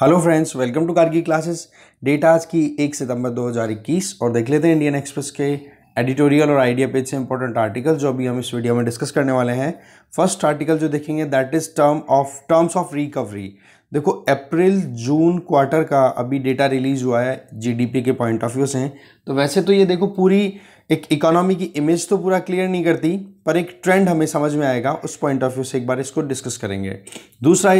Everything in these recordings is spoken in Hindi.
Hello friends welcome to Kargi classes date आज की एक सितंबर 2021 और देख लेते हैं इंडियन एक्सप्रेस के एडिटोरियल और आइडिया पेज से इंपॉर्टेंट आर्टिकल जो अभी हम इस वीडियो में डिस्कस करने वाले हैं फर्स्ट आर्टिकल जो देखेंगे that is term of terms of recovery देखो अप्रैल जून क्वार्टर का अभी डेटा रिलीज हुआ है जीडीपी के पॉइंट ऑफ व्यू से तो वैसे तो ये देखो पूरी एक इकोनॉमी की इमेज तो पूरा क्लियर नहीं करती पर एक ट्रेंड हमें समझ में आएगा उस पॉइंट ऑफ व्यू से एक बार इसको डिस्कस करेंगे दूसरा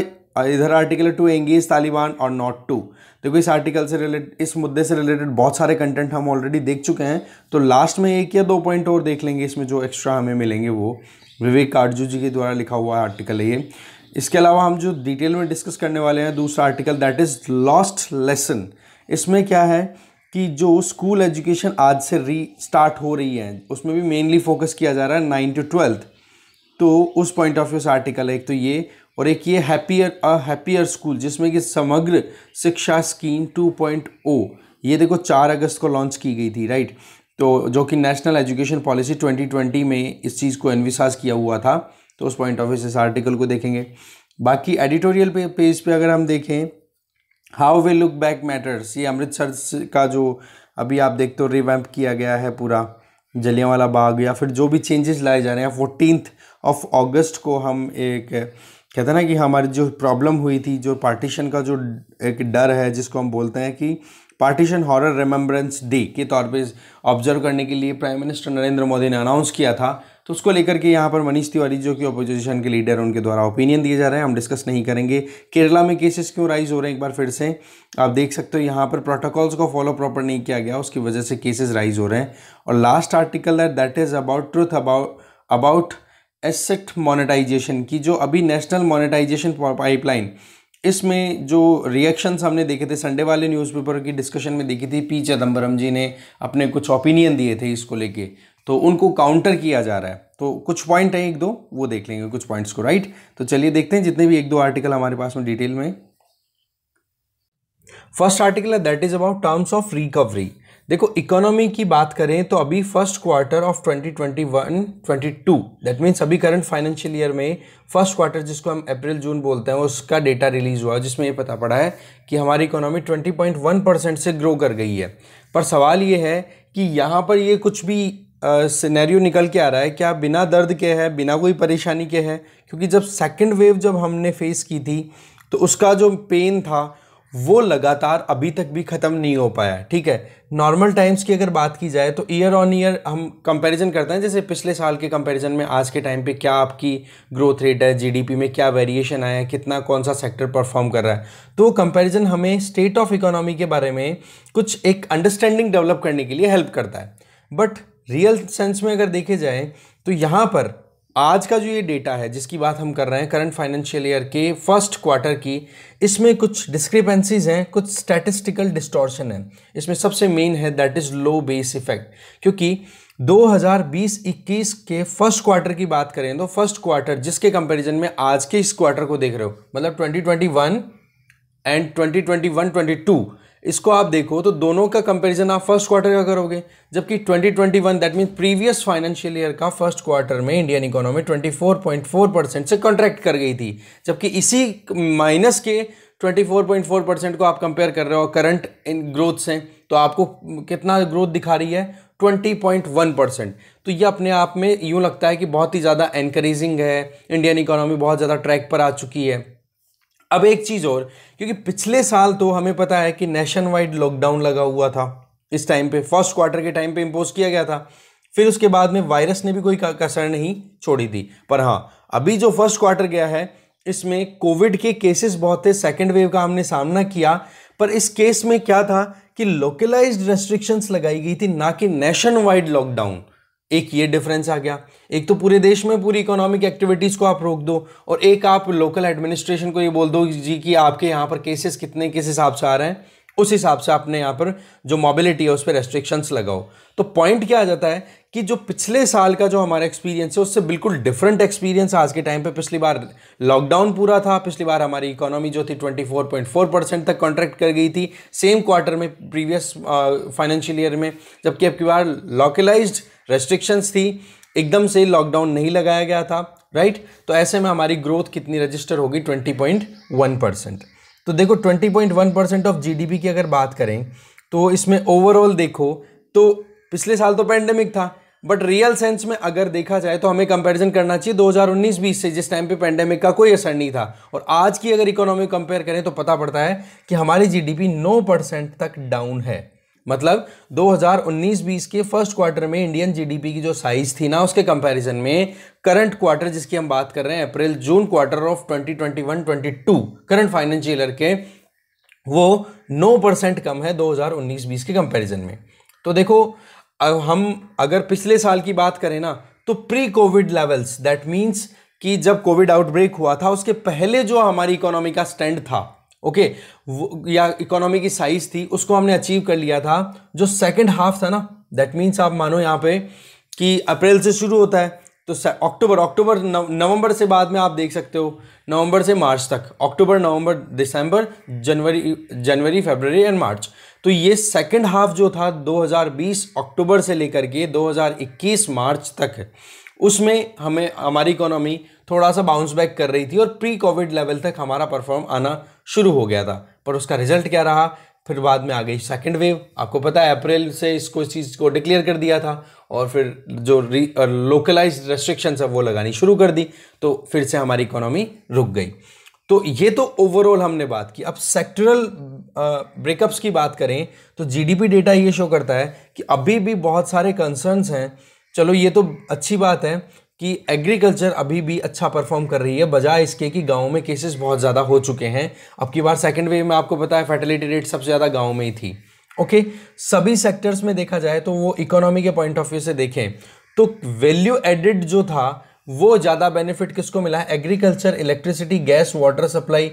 इधर आर्टिकल टू एंगेज तालिबान और नॉट टू देखो इस आर्टिकल से रिलेटेड इस मुद्दे से रिलेटेड बहुत सारे कंटेंट हम ऑलरेडी देख चुके हैं तो लास्ट में एक या दो पॉइंट और देख लेंगे इसमें जो एक्स्ट्रा हमें मिलेंगे वो विवेक काटजू जी के द्वारा लिखा हुआ आर्टिकल है ये इसके अलावा हम जो डिटेल में डिस्कस करने वाले हैं दूसरा article that is lost lesson इसमें क्या है कि जो स्कूल एजुकेशन आज से री स्टार्ट हो रही है उसमें भी मेनली फोकस किया जा रहा है नाइन टू ट्वेल्थ तो उस पॉइंट ऑफ व्यू से आर्टिकल है एक तो ये और एक ये हैप्पियर अ हैप्पियर स्कूल जिसमें कि समग्र शिक्षा स्कीम 2.0 ये देखो चार अगस्त को लॉन्च की गई थी राइट तो जो कि नेशनल एजुकेशन पॉलिसी 2020 में इस चीज़ को एनविसाज किया हुआ था तो उस पॉइंट ऑफ व्यू इस आर्टिकल को देखेंगे बाकी एडिटोरियल पे पेज पे अगर हम देखें how we look back matters ये अमृतसर का जो अभी आप देखते हो रिवैम्प किया गया है पूरा जलियावाला बाग या फिर जो भी चेंजेस लाए जा रहे हैं फोर्टीनथ ऑफ ऑगस्ट को हम एक कहते ना कि हमारी जो प्रॉब्लम हुई थी जो पार्टीशन का जो एक डर है जिसको हम बोलते हैं कि पार्टीशन हॉरर रिमेम्बरेंस डे के तौर पे ऑब्जर्व करने के लिए प्राइम मिनिस्टर नरेंद्र मोदी ने अनाउंस किया था तो उसको लेकर के यहाँ पर मनीष तिवारी जो कि अपोजिशन के लीडर उनके द्वारा ओपिनियन दिए जा रहे हैं हम डिस्कस नहीं करेंगे केरला में केसेस क्यों राइज हो रहे हैं एक बार फिर से आप देख सकते हो यहाँ पर प्रोटोकॉल्स को फॉलो प्रॉपर नहीं किया गया उसकी वजह से केसेस राइज हो रहे हैं और लास्ट आर्टिकल है that is about truth about about asset monetization की जो अभी नेशनल मोनेटाइजेशन पाइपलाइन इसमें जो रिएक्शंस हमने देखे थे संडे वाले न्यूज़पेपर की डिस्कशन में देखी थी पी चिदम्बरम जी ने अपने कुछ ओपिनियन दिए थे इसको लेके तो उनको काउंटर किया जा रहा है तो कुछ पॉइंट हैं एक दो वो देख लेंगे कुछ पॉइंट्स को राइट तो चलिए देखते हैं जितने भी एक दो आर्टिकल हमारे पास में डिटेल में फर्स्ट आर्टिकल है that is about terms of recovery देखो इकोनॉमी की बात करें तो अभी first quarter of 2021 22 that means अभी करंट फाइनेंशियल ईयर में फर्स्ट क्वार्टर जिसको हम अप्रैल जून बोलते हैं उसका डेटा रिलीज हुआ जिसमें ये पता पड़ा है कि हमारी इकोनॉमी 20.1 परसेंट से ग्रो कर गई है पर सवाल ये है कि यहाँ पर ये कुछ भी सिनेरियो निकल के आ रहा है क्या बिना दर्द के है बिना कोई परेशानी के है क्योंकि जब सेकेंड वेव जब हमने फेस की थी तो उसका जो पेन था वो लगातार अभी तक भी ख़त्म नहीं हो पाया ठीक है नॉर्मल टाइम्स की अगर बात की जाए तो ईयर ऑन ईयर हम कंपैरिजन करते हैं जैसे पिछले साल के कंपैरिजन में आज के टाइम पे क्या आपकी ग्रोथ रेट है जीडीपी में क्या वेरिएशन आया है कितना कौन सा सेक्टर परफॉर्म कर रहा है तो कंपेरिजन हमें स्टेट ऑफ इकोनॉमी के बारे में कुछ एक अंडरस्टैंडिंग डेवलप करने के लिए हेल्प करता है बट रियल सेंस में अगर देखे जाए तो यहाँ पर आज का जो ये डेटा है जिसकी बात हम कर रहे हैं करंट फाइनेंशियल ईयर के फर्स्ट क्वार्टर की इसमें कुछ डिस्क्रिपेंसीज हैं कुछ स्टैटिस्टिकल डिस्टॉर्शन है इसमें सबसे मेन है that is low base effect क्योंकि 2020-21 के फर्स्ट क्वार्टर की बात करें तो फर्स्ट क्वार्टर जिसके कंपैरिजन में आज के इस क्वार्टर को देख रहे हो मतलब 2021 एंड 2021-22 इसको आप देखो तो दोनों का कंपैरिजन आप फर्स्ट क्वार्टर का करोगे जबकि 2021 that mean previous financial year का फर्स्ट क्वार्टर में इंडियन इकोनॉमी 24.4 परसेंट से कॉन्ट्रैक्ट कर गई थी जबकि इसी माइनस के 24.4 परसेंट को आप कंपेयर कर रहे हो करंट इन ग्रोथ से तो आपको कितना ग्रोथ दिखा रही है 20.1 परसेंट तो ये अपने आप में यूँ लगता है कि बहुत ही ज़्यादा एनकरेजिंग है इंडियन इकोनॉमी बहुत ज़्यादा ट्रैक पर आ चुकी है अब एक चीज़ और क्योंकि पिछले साल तो हमें पता है कि नेशन वाइड लॉकडाउन लगा हुआ था इस टाइम पे फर्स्ट क्वार्टर के टाइम पे इम्पोज किया गया था फिर उसके बाद में वायरस ने भी कोई कसर नहीं छोड़ी थी पर हाँ अभी जो फर्स्ट क्वार्टर गया है इसमें कोविड के केसेस बहुत थे सेकेंड वेव का हमने सामना किया पर इस केस में क्या था कि लोकलाइज्ड रेस्ट्रिक्शंस लगाई गई थी ना कि नेशन वाइड लॉकडाउन एक ये डिफरेंस आ गया एक तो पूरे देश में पूरी इकोनॉमिक एक्टिविटीज़ को आप रोक दो और एक आप लोकल एडमिनिस्ट्रेशन को ये बोल दो जी कि आपके यहाँ पर केसेस कितने किस हिसाब से आ रहे हैं उस हिसाब से आपने यहाँ पर जो मोबिलिटी है उस पर रेस्ट्रिक्शंस लगाओ तो पॉइंट क्या आ जाता है कि जो पिछले साल का जो हमारा एक्सपीरियंस है उससे बिल्कुल डिफरेंट एक्सपीरियंस आज के टाइम पे पिछली बार लॉकडाउन पूरा था पिछली बार हमारी इकोनॉमी जो थी 24.4 परसेंट तक कॉन्ट्रैक्ट कर गई थी सेम क्वार्टर में प्रीवियस फाइनेंशियल ईयर में जबकि अब की बार लोकलाइज्ड रेस्ट्रिक्शंस थी एकदम से लॉकडाउन नहीं लगाया गया था राइट तो ऐसे में हमारी ग्रोथ कितनी रजिस्टर होगी 20.1 परसेंट तो देखो 20.1 परसेंट ऑफ जीडीपी की अगर बात करें तो इसमें ओवरऑल देखो तो पिछले साल तो पैंडेमिक था बट रियल सेंस में अगर देखा जाए तो हमें कंपैरिजन करना चाहिए 2019-20 से जिस टाइम पे पैंडेमिक का कोई असर नहीं था और आज की अगर इकोनॉमी कंपेयर करें तो पता पड़ता है कि हमारी जीडीपी 9 परसेंट तक डाउन है मतलब 2019-20 के फर्स्ट क्वार्टर में इंडियन जीडीपी की जो साइज थी ना उसके कंपैरिजन में करंट क्वार्टर जिसकी हम बात कर रहे हैं April June quarter of 2021-22 current financial year के वो 9 परसेंट कम है 2019-20 के कंपैरिजन में तो देखो अब हम अगर पिछले साल की बात करें ना तो pre covid levels that means कि जब कोविड आउटब्रेक हुआ था उसके पहले जो हमारी इकोनॉमी का स्टैंड था ओके या इकोनॉमी की साइज थी उसको हमने अचीव कर लिया था जो सेकेंड हाफ था ना दैट मीन्स आप मानो यहाँ पे कि अप्रैल से शुरू होता है तो अक्टूबर अक्टूबर नवंबर से बाद में आप देख सकते हो नवंबर से मार्च तक अक्टूबर नवंबर दिसंबर जनवरी जनवरी फरवरी एंड मार्च तो ये सेकंड हाफ जो था 2020 अक्टूबर से लेकर के 2021 मार्च तक उसमें हमें हमारी इकोनॉमी थोड़ा सा बाउंस बैक कर रही थी और प्री कोविड लेवल तक हमारा परफॉर्म आना शुरू हो गया था पर उसका रिजल्ट क्या रहा फिर बाद में आ गई सेकेंड वेव आपको पता है अप्रैल से इसको इस चीज़ को डिक्लेयर कर दिया था और फिर जो लोकलाइज रेस्ट्रिक्शंस है वो लगानी शुरू कर दी तो फिर से हमारी इकोनॉमी रुक गई तो ये तो ओवरऑल हमने बात की अब सेक्टरल ब्रेकअप्स की बात करें तो जीडीपी डेटा ये शो करता है कि अभी भी बहुत सारे कंसर्न्स हैं चलो ये तो अच्छी बात है कि एग्रीकल्चर अभी भी अच्छा परफॉर्म कर रही है बजाय इसके कि गाँव में केसेस बहुत ज़्यादा हो चुके हैं अब की बार सेकेंड वेव में आपको पता है फर्टिलिटी रेट सबसे ज़्यादा गाँव में ही थी ओके okay, सभी सेक्टर्स में देखा जाए तो वो इकोनॉमी के पॉइंट ऑफ व्यू से देखें तो वैल्यू एडिड जो था वो ज़्यादा बेनिफिट किसको मिला है agriculture electricity gas water supply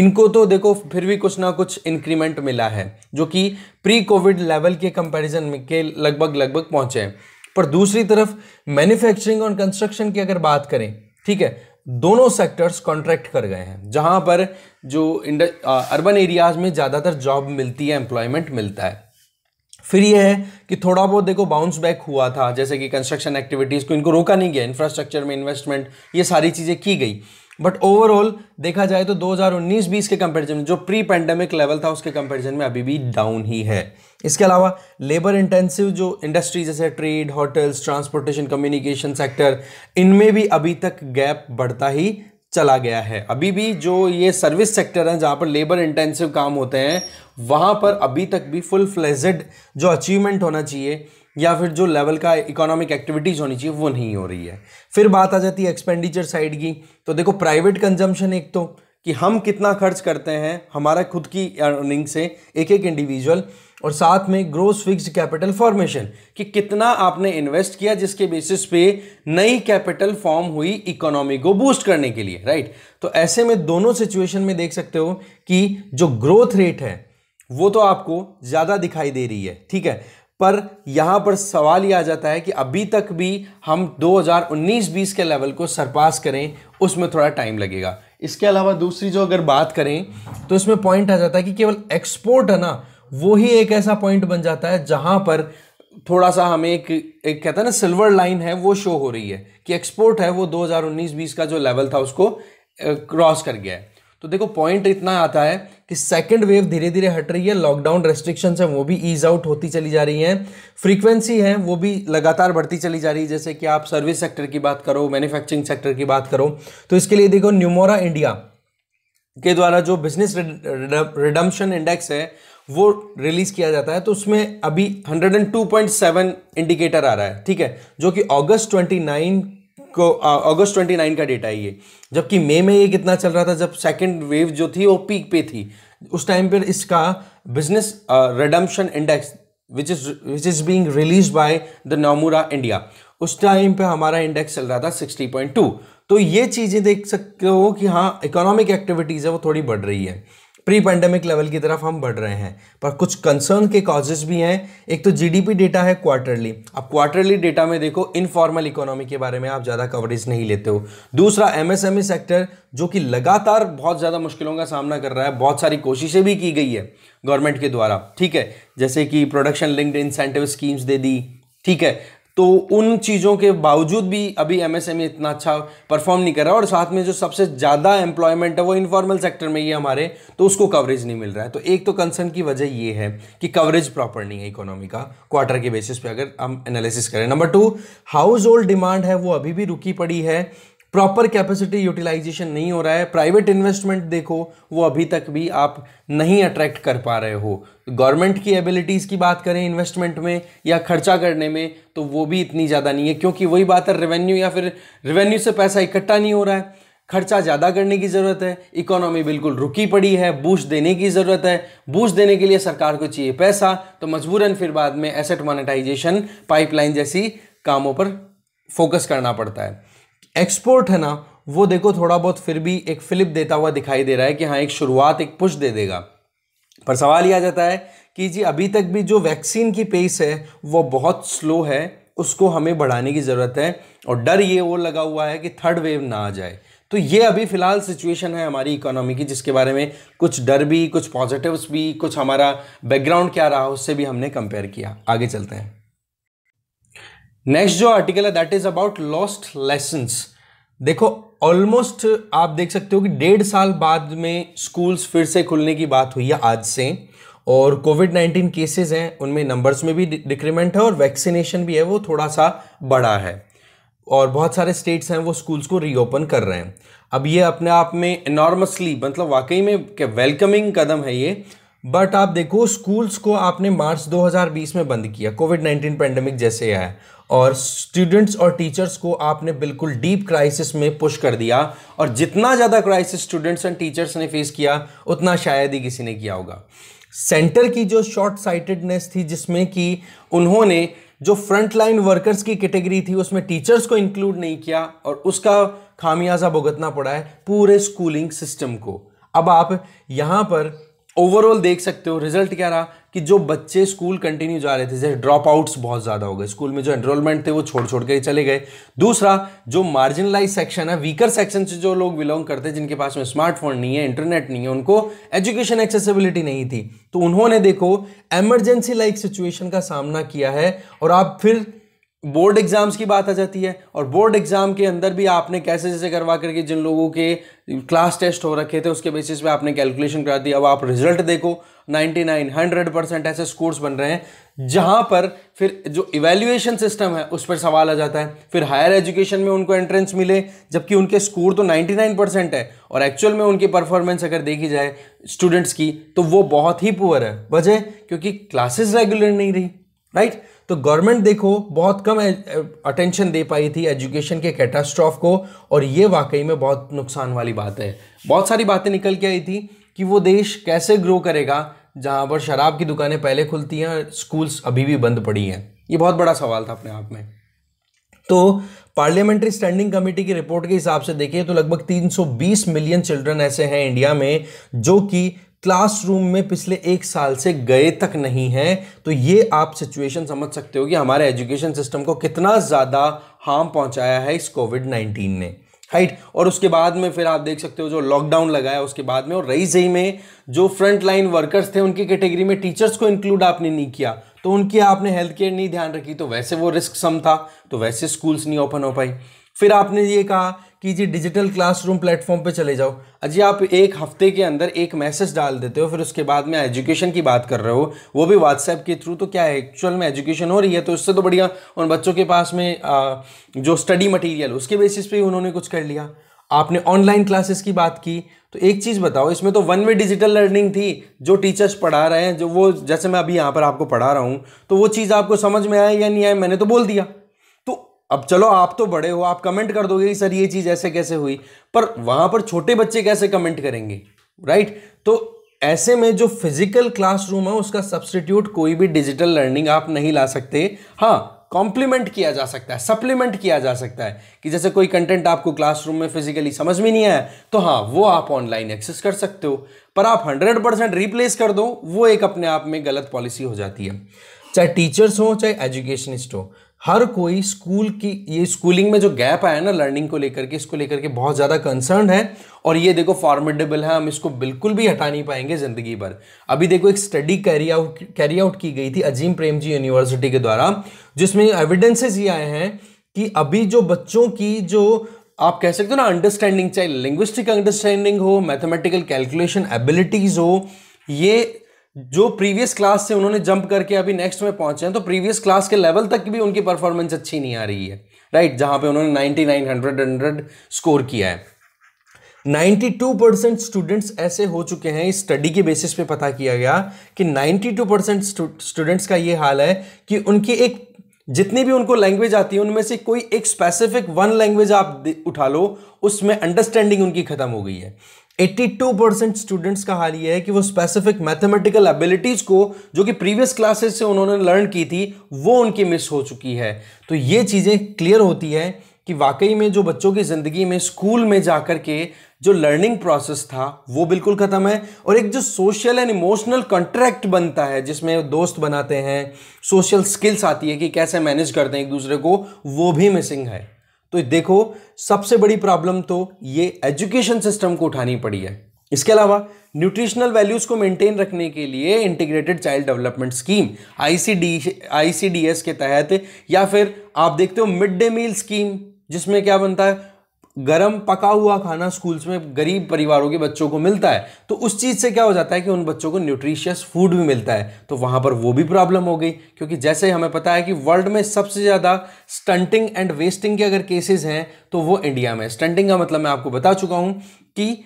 इनको तो देखो फिर भी कुछ ना कुछ इंक्रीमेंट मिला है जो कि प्री कोविड लेवल के कंपैरिजन में के लगभग लगभग पहुंचे पर दूसरी तरफ मैन्युफैक्चरिंग और कंस्ट्रक्शन की अगर बात करें ठीक है दोनों सेक्टर्स कॉन्ट्रैक्ट कर गए हैं जहां पर जो इंड अर्बन एरियाज में ज़्यादातर जॉब मिलती है एम्प्लॉयमेंट मिलता है फिर यह है कि थोड़ा बहुत देखो बाउंस बैक हुआ था जैसे कि कंस्ट्रक्शन एक्टिविटीज़ को इनको रोका नहीं गया इंफ्रास्ट्रक्चर में इन्वेस्टमेंट ये सारी चीज़ें की गई बट ओवरऑल देखा जाए तो 2019-20 के कंपैरिजन में जो प्री पेंडेमिक लेवल था उसके कंपैरिजन में अभी भी डाउन ही है इसके अलावा लेबर इंटेंसिव जो इंडस्ट्री जैसे trade hotels transportation communication sector इनमें भी अभी तक गैप बढ़ता ही चला गया है अभी भी जो ये सर्विस सेक्टर हैं जहाँ पर लेबर इंटेंसिव काम होते हैं वहाँ पर अभी तक भी फुल फ्लेजेड जो अचीवमेंट होना चाहिए या फिर जो लेवल का इकोनॉमिक एक्टिविटीज़ होनी चाहिए वो नहीं हो रही है फिर बात आ जाती है एक्सपेंडिचर साइड की तो देखो प्राइवेट कंजम्पशन एक तो कि हम कितना खर्च करते हैं हमारा खुद की अर्निंग से एक एक इंडिविजुअल और साथ में ग्रोस फिक्स कैपिटल फॉर्मेशन कि कितना आपने इन्वेस्ट किया जिसके बेसिस पे नई कैपिटल फॉर्म हुई इकोनॉमी को बूस्ट करने के लिए राइट तो ऐसे में दोनों सिचुएशन में देख सकते हो कि जो ग्रोथ रेट है वो तो आपको ज़्यादा दिखाई दे रही है ठीक है पर यहाँ पर सवाल ये आ जाता है कि अभी तक भी हम 2019-20 के लेवल को सरपास करें उसमें थोड़ा टाइम लगेगा इसके अलावा दूसरी जो अगर बात करें तो इसमें पॉइंट आ जाता है कि केवल एक्सपोर्ट है ना वो ही एक ऐसा पॉइंट बन जाता है जहाँ पर थोड़ा सा हमें एक एक कहता है ना सिल्वर लाइन है वो शो हो रही है कि एक्सपोर्ट है वो 2019-20 का जो लेवल था उसको क्रॉस कर गया है तो देखो पॉइंट इतना आता है कि सेकेंड वेव धीरे धीरे हट रही है लॉकडाउन रेस्ट्रिक्शंस हैं वो भी ईज आउट होती चली जा रही हैं फ्रीक्वेंसी है वो भी लगातार बढ़ती चली जा रही है जैसे कि आप सर्विस सेक्टर की बात करो मैन्युफैक्चरिंग सेक्टर की बात करो तो इसके लिए देखो न्यूमोरा इंडिया के द्वारा जो बिजनेस रिडम्पशन इंडेक्स है वो रिलीज किया जाता है तो उसमें अभी 102.7 इंडिकेटर आ रहा है ठीक है जो कि अगस्त 29 को अगस्त ट्वेंटी नाइन का डेटा है ये जबकि मई में ये कितना चल रहा था जब सेकेंड वेव जो थी वो पीक पे थी उस टाइम पर इसका business redemption index which is which is being release by the Nomura India उस टाइम पे हमारा इंडेक्स चल रहा था 60.2 तो ये चीज़ें देख सकते हो कि हाँ इकोनॉमिक एक्टिविटीज़ है वो थोड़ी बढ़ रही है प्री पैंडेमिक लेवल की तरफ हम बढ़ रहे हैं पर कुछ कंसर्न के कॉजेज भी हैं एक तो जीडीपी डेटा है क्वार्टरली अब क्वार्टरली डेटा में देखो इनफॉर्मल इकोनॉमी के बारे में आप ज़्यादा कवरेज नहीं लेते हो दूसरा एमएसएमई सेक्टर e जो कि लगातार बहुत ज़्यादा मुश्किलों का सामना कर रहा है बहुत सारी कोशिशें भी की गई है गवर्नमेंट के द्वारा ठीक है जैसे कि प्रोडक्शन लिंक्ड इंसेंटिव स्कीम्स दे दी ठीक है तो उन चीज़ों के बावजूद भी अभी एमएसएमई e इतना अच्छा परफॉर्म नहीं कर रहा और साथ में जो सबसे ज़्यादा एम्प्लॉयमेंट है वो इनफॉर्मल सेक्टर में ही हमारे तो उसको कवरेज नहीं मिल रहा है तो एक तो कंसर्न की वजह ये है कि कवरेज प्रॉपर नहीं है इकोनॉमी का क्वार्टर के बेसिस पे अगर हम एनालिसिस करें number two household demand है वो अभी भी रुकी पड़ी है प्रॉपर कैपेसिटी यूटिलाइजेशन नहीं हो रहा है प्राइवेट इन्वेस्टमेंट देखो वो अभी तक भी आप नहीं अट्रैक्ट कर पा रहे हो गवर्नमेंट की एबिलिटीज़ की बात करें इन्वेस्टमेंट में या खर्चा करने में तो वो भी इतनी ज़्यादा नहीं है क्योंकि वही बात है रेवेन्यू या फिर रेवेन्यू से पैसा इकट्ठा नहीं हो रहा है खर्चा ज़्यादा करने की ज़रूरत है इकोनॉमी बिल्कुल रुकी पड़ी है बूस्ट देने की ज़रूरत है बूस्ट देने के लिए सरकार को चाहिए पैसा तो मजबूरन फिर बाद में एसेट मोनेटाइजेशन पाइपलाइन जैसी कामों पर फोकस करना पड़ता है एक्सपोर्ट है ना वो देखो थोड़ा बहुत फिर भी एक फिलिप देता हुआ दिखाई दे रहा है कि हाँ एक शुरुआत एक पुश दे देगा पर सवाल ये आ जाता है कि जी अभी तक भी जो वैक्सीन की पेस है वो बहुत स्लो है उसको हमें बढ़ाने की ज़रूरत है और डर ये वो लगा हुआ है कि थर्ड वेव ना आ जाए तो ये अभी फ़िलहाल सिचुएशन है हमारी इकोनॉमी की जिसके बारे में कुछ डर भी कुछ पॉजिटिव्स भी कुछ हमारा बैकग्राउंड क्या रहा उससे भी हमने कंपेयर किया आगे चलते हैं नेक्स्ट जो आर्टिकल है that is about lost lesson देखो ऑलमोस्ट आप देख सकते हो कि डेढ़ साल बाद में स्कूल्स फिर से खुलने की बात हुई है आज से और कोविड नाइन्टीन केसेस हैं उनमें नंबर्स में भी डिक्रीमेंट है और वैक्सीनेशन भी है वो थोड़ा सा बड़ा है और बहुत सारे स्टेट्स हैं वो स्कूल्स को रीओपन कर रहे हैं अब ये अपने आप में इनॉर्मसली मतलब वाकई में क्या वेलकमिंग कदम है ये बट आप देखो स्कूल्स को आपने मार्च 2020 में बंद किया कोविड 19 पेंडेमिक जैसे आया और स्टूडेंट्स और टीचर्स को आपने बिल्कुल डीप क्राइसिस में पुश कर दिया और जितना ज़्यादा क्राइसिस स्टूडेंट्स एंड टीचर्स ने फेस किया उतना शायद ही किसी ने किया होगा सेंटर की जो शॉर्ट साइटेडनेस थी जिसमें कि उन्होंने जो फ्रंट लाइन वर्कर्स की कैटेगरी थी उसमें टीचर्स को इंक्लूड नहीं किया और उसका खामियाजा भुगतना पड़ा है पूरे स्कूलिंग सिस्टम को अब आप यहाँ पर ओवरऑल देख सकते हो रिजल्ट क्या रहा कि जो बच्चे स्कूल कंटिन्यू जा रहे थे जैसे ड्रॉप आउट्स बहुत ज़्यादा हो गए स्कूल में जो एनरोलमेंट थे वो छोड़ छोड़ के चले गए दूसरा जो मार्जिनलाइज सेक्शन है वीकर सेक्शन से जो लोग बिलोंग करते हैं जिनके पास में स्मार्टफोन नहीं है इंटरनेट नहीं है उनको एजुकेशन एक्सेसिबिलिटी नहीं थी तो उन्होंने देखो एमरजेंसी लाइक सिचुएशन का सामना किया है और आप फिर बोर्ड एग्ज़ाम्स की बात आ जाती है और बोर्ड एग्ज़ाम के अंदर भी आपने कैसे जैसे करवा करके जिन लोगों के क्लास टेस्ट हो रखे थे उसके बेसिस पे आपने कैलकुलेशन करा दी अब आप रिजल्ट देखो 99 100 परसेंट ऐसे स्कोर्स बन रहे हैं जहां पर फिर जो इवेल्युएशन सिस्टम है उस पर सवाल आ जाता है फिर हायर एजुकेशन में उनको एंट्रेंस मिले जबकि उनके स्कोर तो 99 परसेंट है और एक्चुअल में उनकी परफॉर्मेंस अगर देखी जाए स्टूडेंट्स की तो वो बहुत ही पुअर है वजह क्योंकि क्लासेस रेगुलर नहीं रही राइट right? तो गवर्नमेंट देखो बहुत कम अटेंशन दे पाई थी एजुकेशन के कैटास्ट्रॉफ को और ये वाकई में बहुत नुकसान वाली बात है बहुत सारी बातें निकल के आई थी कि वो देश कैसे ग्रो करेगा जहाँ पर शराब की दुकानें पहले खुलती हैं स्कूल्स अभी भी बंद पड़ी हैं ये बहुत बड़ा सवाल था अपने आप में तो पार्लियामेंट्री स्टैंडिंग कमेटी की रिपोर्ट के हिसाब से देखिए तो लगभग 320 मिलियन चिल्ड्रन ऐसे हैं इंडिया में जो कि क्लासरूम में पिछले एक साल से गए तक नहीं है तो ये आप सिचुएशन समझ सकते हो कि हमारे एजुकेशन सिस्टम को कितना ज़्यादा हार्म पहुंचाया है इस कोविड नाइन्टीन ने राइट और उसके बाद में फिर आप देख सकते हो जो लॉकडाउन लगाया उसके बाद में और रही सही में जो फ्रंट लाइन वर्कर्स थे उनकी कैटेगरी में टीचर्स को इंक्लूड आपने नहीं किया तो उनकी आपने हेल्थ केयर नहीं ध्यान रखी तो वैसे वो रिस्क सम था तो वैसे स्कूल्स नहीं ओपन हो पाई फिर आपने ये कहा कि जी डिजिटल क्लासरूम प्लेटफॉर्म पे चले जाओ अजी आप एक हफ्ते के अंदर एक मैसेज डाल देते हो फिर उसके बाद में एजुकेशन की बात कर रहे हो वो भी व्हाट्सएप के थ्रू तो क्या है एक्चुअल में एजुकेशन हो रही है तो उससे तो बढ़िया उन बच्चों के पास में आ, जो स्टडी मटेरियल उसके बेसिस पे उन्होंने कुछ कर लिया आपने ऑनलाइन क्लासेस की बात की तो एक चीज़ बताओ इसमें तो वन वे डिजिटल लर्निंग थी जो टीचर्स पढ़ा रहे हैं जो वो जैसे मैं अभी यहाँ पर आपको पढ़ा रहा हूँ तो वो चीज़ आपको समझ में आया या नहीं आया मैंने तो बोल दिया अब चलो आप तो बड़े हो आप कमेंट कर दोगे कि सर ये चीज़ ऐसे कैसे हुई पर वहां पर छोटे बच्चे कैसे कमेंट करेंगे राइट तो ऐसे में जो फिजिकल क्लासरूम है उसका सब्सटीट्यूट कोई भी डिजिटल लर्निंग आप नहीं ला सकते हाँ कॉम्प्लीमेंट किया जा सकता है सप्लीमेंट किया जा सकता है कि जैसे कोई कंटेंट आपको क्लासरूम में फिजिकली समझ में नहीं आया तो हाँ वो आप ऑनलाइन एक्सेस कर सकते हो पर आप 100 परसेंट रिप्लेस कर दो वो एक अपने आप में गलत पॉलिसी हो जाती है चाहे टीचर्स हो चाहे एजुकेशनिस्ट हो हर कोई स्कूल की ये स्कूलिंग में जो गैप आया ना लर्निंग को लेकर के इसको लेकर के बहुत ज़्यादा कंसर्न है और ये देखो फॉर्मेडेबल है हम इसको बिल्कुल भी हटा नहीं पाएंगे ज़िंदगी भर अभी देखो एक study carry out carry out की गई थी अजीम प्रेम जी यूनिवर्सिटी के द्वारा जिसमें एविडेंसेज ये आए हैं कि अभी जो बच्चों की जो आप कह सकते हो ना अंडरस्टैंडिंग चाहे लिंग्विस्टिक अंडरस्टैंडिंग हो मैथमेटिकल कैलकुलेशन एबिलिटीज़ हो ये जो प्रीवियस क्लास से उन्होंने जंप करके अभी नेक्स्ट में पहुंचे हैं तो प्रीवियस क्लास के लेवल तक भी उनकी परफॉर्मेंस अच्छी नहीं आ रही है राइट जहां पे उन्होंने 99 हंड्रेड हंड्रेड स्कोर किया है 92 परसेंट स्टूडेंट्स ऐसे हो चुके हैं इस स्टडी के बेसिस पे पता किया गया कि 92 परसेंट स्टूडेंट्स का ये हाल है कि उनकी एक जितनी भी उनको लैंग्वेज आती है उनमें से कोई एक स्पेसिफिक वन लैंग्वेज आप उठा लो उसमें अंडरस्टैंडिंग उनकी खत्म हो गई है 82% स्टूडेंट्स का हाल यह है कि वो स्पेसिफिक मैथमेटिकल एबिलिटीज़ को जो कि प्रीवियस क्लासेस से उन्होंने लर्न की थी वो उनकी मिस हो चुकी है तो ये चीज़ें क्लियर होती है कि वाकई में जो बच्चों की ज़िंदगी में स्कूल में जाकर के जो लर्निंग प्रोसेस था वो बिल्कुल ख़त्म है और एक जो सोशल एंड इमोशनल कॉन्ट्रैक्ट बनता है जिसमें दोस्त बनाते हैं सोशल स्किल्स आती है कि कैसे मैनेज करते हैं एक दूसरे को वो भी मिसिंग है तो देखो सबसे बड़ी प्रॉब्लम तो ये एजुकेशन सिस्टम को उठानी पड़ी है इसके अलावा न्यूट्रिशनल वैल्यूज़ को मेंटेन रखने के लिए integrated child development scheme ICD ICDS के तहत या फिर आप देखते हो मिड डे मील स्कीम जिसमें क्या बनता है गरम पका हुआ खाना स्कूल्स में गरीब परिवारों के बच्चों को मिलता है तो उस चीज़ से क्या हो जाता है कि उन बच्चों को न्यूट्रिशियस फूड भी मिलता है तो वहाँ पर वो भी प्रॉब्लम हो गई क्योंकि जैसे हमें पता है कि वर्ल्ड में सबसे ज़्यादा स्टंटिंग एंड वेस्टिंग के अगर केसेज हैं तो वो इंडिया में स्टंटिंग का मतलब मैं आपको बता चुका हूँ कि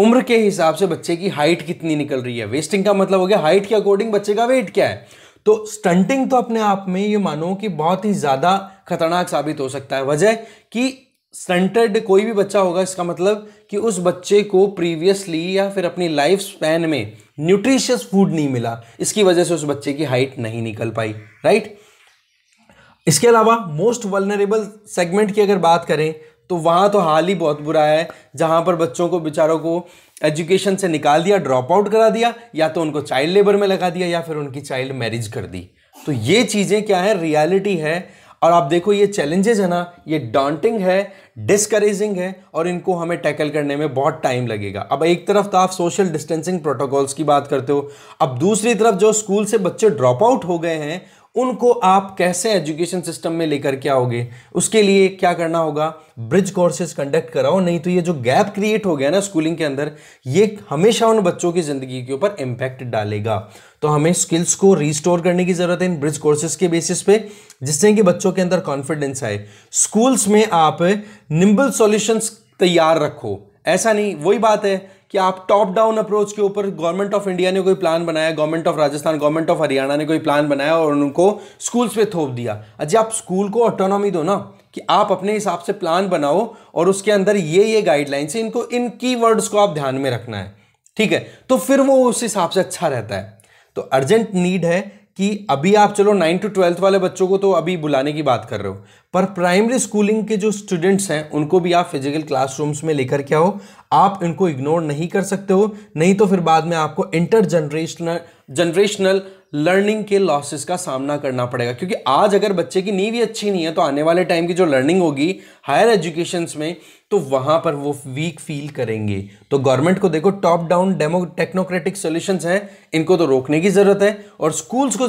उम्र के हिसाब से बच्चे की हाइट कितनी निकल रही है वेस्टिंग का मतलब हो गया हाइट के अकॉर्डिंग बच्चे का वेट क्या है तो स्टंटिंग तो अपने आप में ये मानो कि बहुत ही ज़्यादा खतरनाक साबित हो सकता है वजह कि सेंटर्ड कोई भी बच्चा होगा इसका मतलब कि उस बच्चे को प्रीवियसली या फिर अपनी लाइफ स्पैन में न्यूट्रिशियस फूड नहीं मिला इसकी वजह से उस बच्चे की हाइट नहीं निकल पाई राइट इसके अलावा मोस्ट वलनरेबल सेगमेंट की अगर बात करें तो वहाँ तो हाल ही बहुत बुरा है जहाँ पर बच्चों को बेचारों को एजुकेशन से निकाल दिया ड्रॉप आउट करा दिया या तो उनको चाइल्ड लेबर में लगा दिया या फिर उनकी चाइल्ड मैरिज कर दी तो ये चीज़ें क्या है रियलिटी है और आप देखो ये चैलेंजेज है ना ये डॉन्टिंग है डिस्करेजिंग है और इनको हमें टैकल करने में बहुत टाइम लगेगा अब एक तरफ तो आप सोशल डिस्टेंसिंग प्रोटोकॉल्स की बात करते हो अब दूसरी तरफ जो स्कूल से बच्चे ड्रॉप आउट हो गए हैं उनको आप कैसे एजुकेशन सिस्टम में लेकर के आओगे उसके लिए क्या करना होगा ब्रिज कोर्सेज कंडक्ट कराओ नहीं तो ये जो गैप क्रिएट हो गया ना स्कूलिंग के अंदर ये हमेशा उन बच्चों की ज़िंदगी के ऊपर इम्पैक्ट डालेगा तो हमें स्किल्स को रिस्टोर करने की ज़रूरत है इन ब्रिज कोर्सेज के बेसिस पे जिससे कि बच्चों के अंदर कॉन्फिडेंस आए स्कूल्स में आप निम्बल सॉल्यूशंस तैयार रखो ऐसा नहीं वही बात है कि आप टॉप डाउन अप्रोच के ऊपर गवर्नमेंट ऑफ इंडिया ने कोई प्लान बनाया government of Rajasthan government of Haryana ने कोई प्लान बनाया और उनको स्कूल्स पे थोप दिया अच्छा आप स्कूल को ऑटोनॉमी दो ना कि आप अपने हिसाब से प्लान बनाओ और उसके अंदर ये ये गाइडलाइंस है इनको इन की वर्ड्स को आप ध्यान में रखना है ठीक है तो फिर वो उस हिसाब से अच्छा रहता है तो अर्जेंट नीड है कि अभी आप चलो नाइन टू ट्वेल्थ वाले बच्चों को तो अभी बुलाने की बात कर रहे हो पर प्राइमरी स्कूलिंग के जो स्टूडेंट्स हैं उनको भी आप फिजिकल क्लासरूम्स में लेकर क्या हो आप इनको इग्नोर नहीं कर सकते हो नहीं तो फिर बाद में आपको इंटर जनरेशनल जनरेशनल लर्निंग के लॉसेस का सामना करना पड़ेगा क्योंकि आज अगर बच्चे की नींव अच्छी नहीं है तो आने वाले टाइम की जो लर्निंग होगी हायर एजुकेशन में तो वहां पर वो वीक फील करेंगे तो गवर्नमेंट को देखो top down demo technocratic solution हैं इनको तो रोकने की ज़रूरत है और स्कूल्स को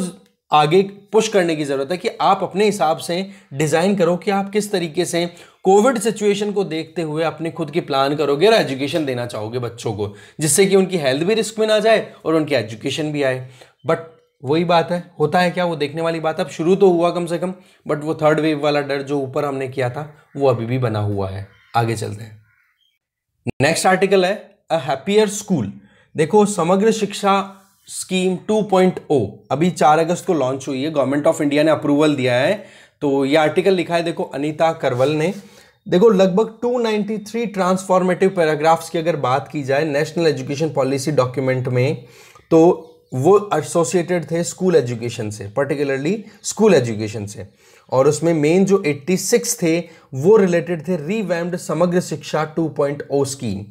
आगे पुश करने की ज़रूरत है कि आप अपने हिसाब से डिज़ाइन करो कि आप किस तरीके से कोविड सिचुएशन को देखते हुए अपने खुद के प्लान करोगे और एजुकेशन देना चाहोगे बच्चों को जिससे कि उनकी हेल्थ भी रिस्क में ना जाए और उनकी एजुकेशन भी आए बट वही बात है होता है क्या वो देखने वाली बात अब शुरू तो हुआ कम से कम बट वो थर्ड वेव वाला डर जो ऊपर हमने किया था वो अभी भी बना हुआ है आगे चलते हैं नेक्स्ट आर्टिकल है अ हैप्पियर स्कूल देखो समग्र शिक्षा स्कीम 2.0 अभी 4 अगस्त को लॉन्च हुई है गवर्नमेंट ऑफ इंडिया ने अप्रूवल दिया है तो ये आर्टिकल लिखा है देखो अनीता करवल ने देखो लगभग 293 ट्रांसफॉर्मेटिव पैराग्राफ्स की अगर बात की जाए नेशनल एजुकेशन पॉलिसी डॉक्यूमेंट में तो वो एसोसिएटेड थे स्कूल एजुकेशन से पर्टिकुलरली स्कूल एजुकेशन से और उसमें मेन जो 86 थे वो रिलेटेड थे रीवैम्ड समग्र शिक्षा 2.0 स्कीम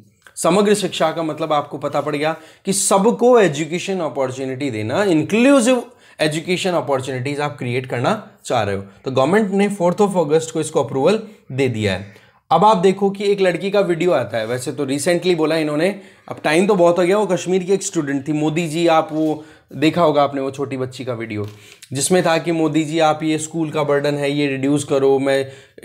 समग्र शिक्षा का मतलब आपको पता पड़ गया कि सबको एजुकेशन अपॉर्चुनिटी देना इंक्लूसिव एजुकेशन अपॉर्चुनिटीज आप क्रिएट करना चाह रहे हो तो गवर्नमेंट ने फोर्थ ऑफ अगस्त को इसको अप्रूवल दे दिया है अब आप देखो कि एक लड़की का वीडियो आता है वैसे तो रिसेंटली बोला इन्होंने अब टाइम तो बहुत हो गया वो कश्मीर की एक स्टूडेंट थी मोदी जी आप वो देखा होगा आपने वो छोटी बच्ची का वीडियो जिसमें था कि मोदी जी आप ये स्कूल का बर्डन है ये रिड्यूस करो मैं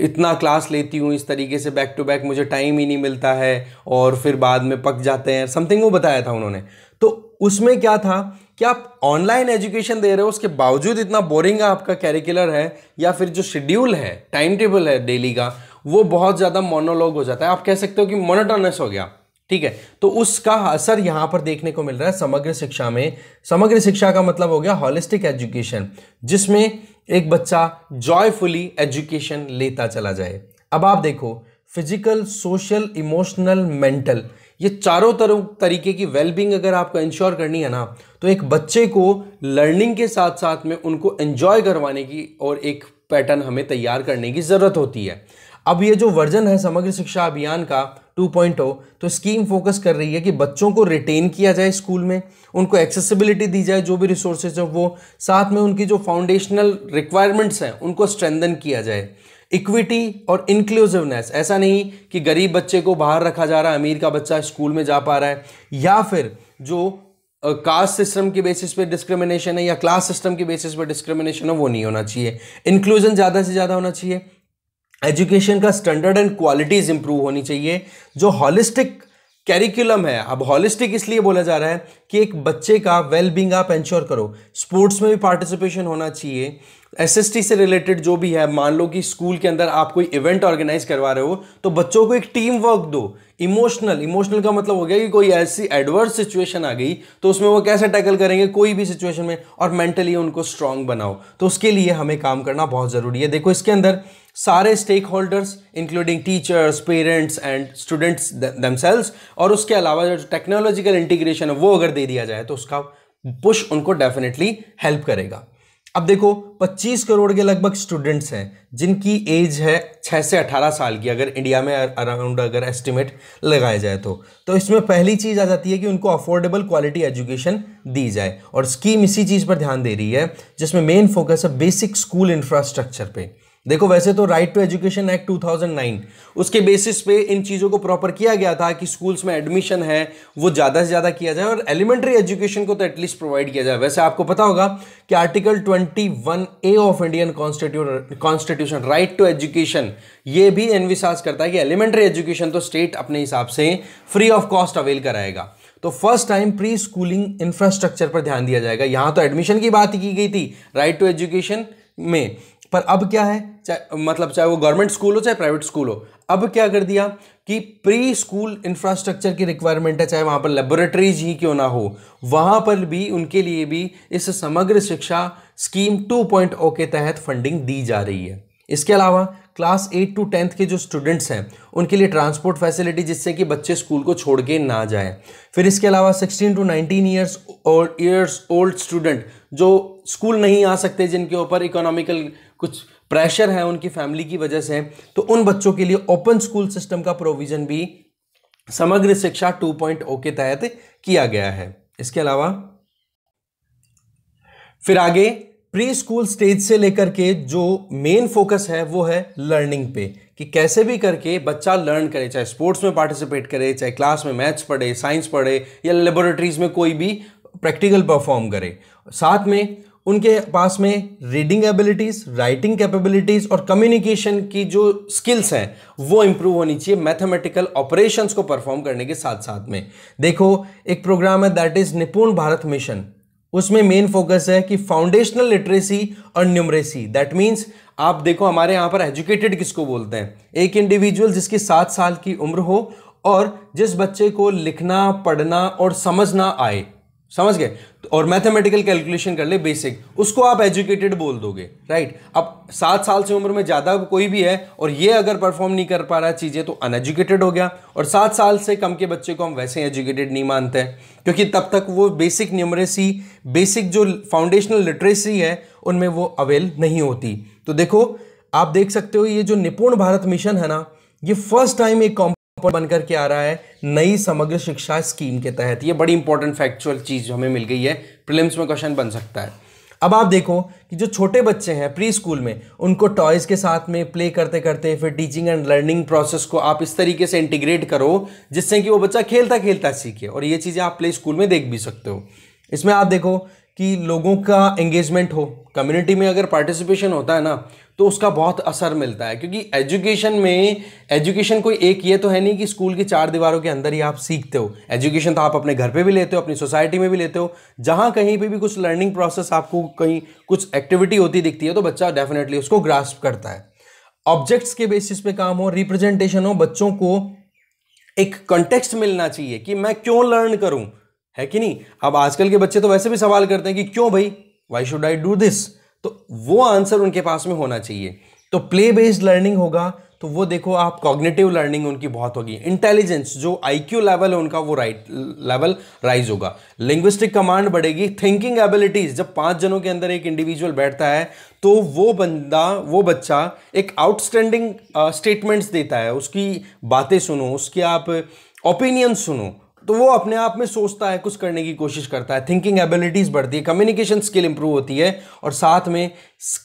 इतना क्लास लेती हूँ इस तरीके से बैक टू बैक मुझे टाइम ही नहीं मिलता है और फिर बाद में पक जाते हैं समथिंग वो बताया था उन्होंने तो उसमें क्या था कि आप ऑनलाइन एजुकेशन दे रहे हो उसके बावजूद इतना बोरिंग आपका कैरिकुलर है या फिर जो शेड्यूल है टाइम टेबल है डेली का वो बहुत ज़्यादा मोनोलॉग हो जाता है आप कह सकते हो कि मोनोटोनस हो गया ठीक है तो उसका असर यहां पर देखने को मिल रहा है समग्र शिक्षा में समग्र शिक्षा का मतलब हो गया हॉलिस्टिक एजुकेशन जिसमें एक बच्चा जॉयफुली एजुकेशन लेता चला जाए अब आप देखो फिजिकल सोशल इमोशनल मेंटल ये चारों तरह तरीके की वेलबींग अगर आपको इंश्योर करनी है ना तो एक बच्चे को लर्निंग के साथ साथ में उनको एंजॉय करवाने की और एक पैटर्न हमें तैयार करने की ज़रूरत होती है अब ये जो वर्जन है समग्र शिक्षा अभियान का 2.0 तो स्कीम फोकस कर रही है कि बच्चों को रिटेन किया जाए स्कूल में उनको एक्सेसिबिलिटी दी जाए जो भी रिसोर्सेज है वो साथ में उनकी जो फाउंडेशनल रिक्वायरमेंट्स हैं उनको स्ट्रेंदन किया जाए इक्विटी और इंक्लूसिवनेस ऐसा नहीं कि गरीब बच्चे को बाहर रखा जा रहा है अमीर का बच्चा स्कूल में जा पा रहा है या फिर जो कास्ट सिस्टम के बेसिस पे डिस्क्रिमिनेशन है या क्लास सिस्टम के बेसिस पे डिस्क्रिमिनेशन है वो नहीं होना चाहिए इंक्लूजन ज़्यादा से ज़्यादा होना चाहिए एजुकेशन का स्टैंडर्ड एंड क्वालिटीज़ इंप्रूव होनी चाहिए जो हॉलिस्टिक कैरिकुलम है अब हॉलिस्टिक इसलिए बोला जा रहा है कि एक बच्चे का वेल बींग आप इंश्योर करो स्पोर्ट्स में भी पार्टिसिपेशन होना चाहिए एसएसटी से रिलेटेड जो भी है मान लो कि स्कूल के अंदर आप कोई इवेंट ऑर्गेनाइज करवा रहे हो तो बच्चों को एक टीम वर्क दो इमोशनल इमोशनल का मतलब हो गया कि कोई ऐसी एडवर्स सिचुएशन आ गई तो उसमें वो कैसे टैकल करेंगे कोई भी सिचुएशन में और मेंटली उनको स्ट्रांग बनाओ तो उसके लिए हमें काम करना बहुत ज़रूरी है देखो इसके अंदर सारे stakeholders including teachers parents and students themselves और उसके अलावा जो टेक्नोलॉजिकल इंटीग्रेशन है वो अगर दे दिया जाए तो उसका पुश उनको डेफिनेटली हेल्प करेगा अब देखो 25 करोड़ के लगभग स्टूडेंट्स हैं जिनकी एज है 6 से 18 साल की अगर इंडिया में अराउंड अगर एस्टिमेट लगाया जाए तो तो इसमें पहली चीज़ आ जाती है कि उनको अफोर्डेबल क्वालिटी एजुकेशन दी जाए और स्कीम इसी चीज़ पर ध्यान दे रही है जिसमें मेन फोकस है बेसिक स्कूल इंफ्रास्ट्रक्चर पर देखो वैसे तो राइट टू एजुकेशन एक्ट 2009 उसके बेसिस पे इन चीज़ों को प्रॉपर किया गया था कि स्कूल्स में एडमिशन है वो ज़्यादा से ज़्यादा किया जाए और एलिमेंट्री एजुकेशन को तो एटलीस्ट प्रोवाइड किया जाए वैसे आपको पता होगा कि article 21 A of Indian constitution right to education ये भी एनविसाज करता है कि एलिमेंट्री एजुकेशन तो स्टेट अपने हिसाब से फ्री ऑफ कॉस्ट अवेल कराएगा तो first time pre schooling infrastructure पर ध्यान दिया जाएगा यहाँ तो एडमिशन की बात की गई थी राइट टू एजुकेशन में पर अब क्या है चाहे मतलब चाहे वो गवर्नमेंट स्कूल हो चाहे प्राइवेट स्कूल हो अब क्या कर दिया कि प्री स्कूल इंफ्रास्ट्रक्चर की रिक्वायरमेंट है चाहे वहाँ पर लेबोरेटरीज ही क्यों ना हो वहाँ पर भी उनके लिए भी इस समग्र शिक्षा स्कीम टू पॉइंट ओ के तहत फंडिंग दी जा रही है इसके अलावा क्लास एट टू टेंथ के जो स्टूडेंट्स हैं उनके लिए ट्रांसपोर्ट फैसिलिटी जिससे कि बच्चे स्कूल को छोड़ के ना जाए फिर इसके अलावा सिक्सटीन टू नाइनटीन ईयर्स और ईयर्स ओल्ड स्टूडेंट जो स्कूल नहीं आ सकते जिनके ऊपर इकोनॉमिकल कुछ प्रेशर है उनकी फैमिली की वजह से तो उन बच्चों के लिए ओपन स्कूल सिस्टम का प्रोविज़न भी समग्र शिक्षा 2.0 के तहत किया गया है इसके अलावा फिर आगे प्री स्कूल स्टेज से लेकर के जो मेन फोकस है वो है लर्निंग पे कि कैसे भी करके बच्चा लर्न करे चाहे स्पोर्ट्स में पार्टिसिपेट करे चाहे क्लास में मैथ्स पढ़े साइंस पढ़े या लेबोरेटरीज में कोई भी प्रैक्टिकल परफॉर्म करे साथ में उनके पास में रीडिंग एबिलिटीज़ राइटिंग कैपेबिलिटीज़ और कम्युनिकेशन की जो स्किल्स हैं वो इम्प्रूव होनी चाहिए मैथमेटिकल ऑपरेशंस को परफॉर्म करने के साथ साथ में देखो एक प्रोग्राम है that is Nipun Bharat mission उसमें मेन फोकस है कि फाउंडेशनल लिटरेसी और न्यूमरेसी दैट मीन्स आप देखो हमारे यहाँ पर एजुकेटेड किसको बोलते हैं एक इंडिविजुअल जिसकी सात साल की उम्र हो और जिस बच्चे को लिखना पढ़ना और समझना आए समझ गए तो और मैथमेटिकल कैलकुलेशन कर ले बेसिक उसको आप एजुकेटेड बोल दोगे राइट अब सात साल से उम्र में ज़्यादा कोई भी है और ये अगर परफॉर्म नहीं कर पा रहा चीज़ें तो अनएजुकेटेड हो गया और सात साल से कम के बच्चे को हम वैसे ही एजुकेटेड नहीं मानते क्योंकि तब तक वो बेसिक न्यूमरेसी बेसिक जो फाउंडेशनल लिटरेसी है उनमें वो अवेल नहीं होती तो देखो आप देख सकते हो ये जो निपुण भारत मिशन है ना ये फर्स्ट टाइम एक बनकर के आ रहा है नई समग्र शिक्षा स्कीम के तहत ये बड़ी इंपॉर्टेंट फैक्चुअल चीज़ जो हमें मिल गई है प्रिलिम्स में क्वेश्चन बन सकता है अब आप देखो कि जो छोटे बच्चे हैं प्री स्कूल में उनको टॉयज़ के साथ में प्ले करते करते फिर टीचिंग एंड लर्निंग प्रोसेस को आप इस तरीके से इंटीग्रेट करो जिससे कि वो बच्चा खेलता खेलता सीखे और ये चीज़ें आप प्ले स्कूल में देख भी सकते हो इसमें आप देखो कि लोगों का एंगेजमेंट हो कम्युनिटी में अगर पार्टिसिपेशन होता है ना तो उसका बहुत असर मिलता है क्योंकि एजुकेशन में एजुकेशन कोई एक ये तो है नहीं कि स्कूल की चार दीवारों के अंदर ही आप सीखते हो एजुकेशन तो आप अपने घर पे भी लेते हो अपनी सोसाइटी में भी लेते हो जहाँ कहीं पे भी कुछ लर्निंग प्रोसेस आपको कहीं कुछ एक्टिविटी होती दिखती है तो बच्चा डेफिनेटली उसको ग्रास्प करता है ऑब्जेक्ट्स के बेसिस पे काम हो रिप्रेजेंटेशन हो बच्चों को एक कंटेक्स्ट मिलना चाहिए कि मैं क्यों लर्न करूँ है कि नहीं अब आजकल के बच्चे तो वैसे भी सवाल करते हैं कि क्यों भाई why should I do this तो वो आंसर उनके पास में होना चाहिए तो प्ले बेस्ड लर्निंग होगा तो वो देखो आप कॉग्नेटिव लर्निंग उनकी बहुत होगी इंटेलिजेंस जो आईक्यू लेवल है उनका वो राइट लेवल राइज होगा लिंग्विस्टिक कमांड बढ़ेगी थिंकिंग एबिलिटीज जब पांच जनों के अंदर एक इंडिविजुअल बैठता है तो वो बंदा वो बच्चा एक आउटस्टैंडिंग स्टेटमेंट्स uh, देता है उसकी बातें सुनो उसकी आप ओपिनियन सुनो तो वो अपने आप में सोचता है कुछ करने की कोशिश करता है थिंकिंग एबिलिटीज़ बढ़ती है कम्युनिकेशन स्किल इंप्रूव होती है और साथ में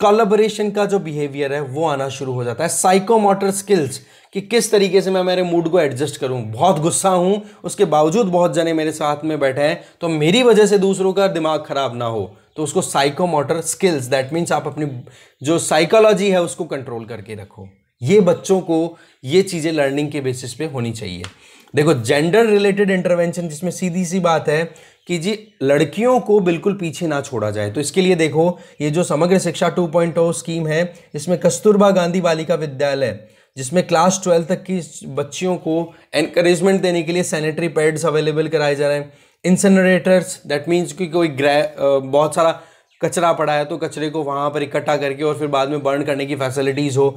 कॉलबरेशन का जो बिहेवियर है वो आना शुरू हो जाता है साइकोमोटर स्किल्स कि किस तरीके से मैं मेरे मूड को एडजस्ट करूं बहुत गुस्सा हूं उसके बावजूद बहुत जने मेरे साथ में बैठे हैं तो मेरी वजह से दूसरों का दिमाग ख़राब ना हो तो उसको साइकोमोटर स्किल्स दैट मीन्स आप अपनी जो साइकोलॉजी है उसको कंट्रोल करके रखो ये बच्चों को ये चीज़ें लर्निंग के बेसिस पे होनी चाहिए देखो जेंडर रिलेटेड इंटरवेंशन जिसमें सीधी सी बात है कि जी लड़कियों को बिल्कुल पीछे ना छोड़ा जाए तो इसके लिए देखो ये जो समग्र शिक्षा 2.0 स्कीम है इसमें कस्तूरबा गांधी बालिका विद्यालय जिसमें क्लास ट्वेल्व तक की बच्चियों को एनकरेजमेंट देने के लिए सैनिटरी पैड्स अवेलेबल कराए जा रहे हैं इंसनरेटर्स दैट मीन्स कि कोई ग्रह बहुत सारा कचरा पड़ा है तो कचरे को वहाँ पर इकट्ठा करके और फिर बाद में बर्न करने की फैसिलिटीज़ हो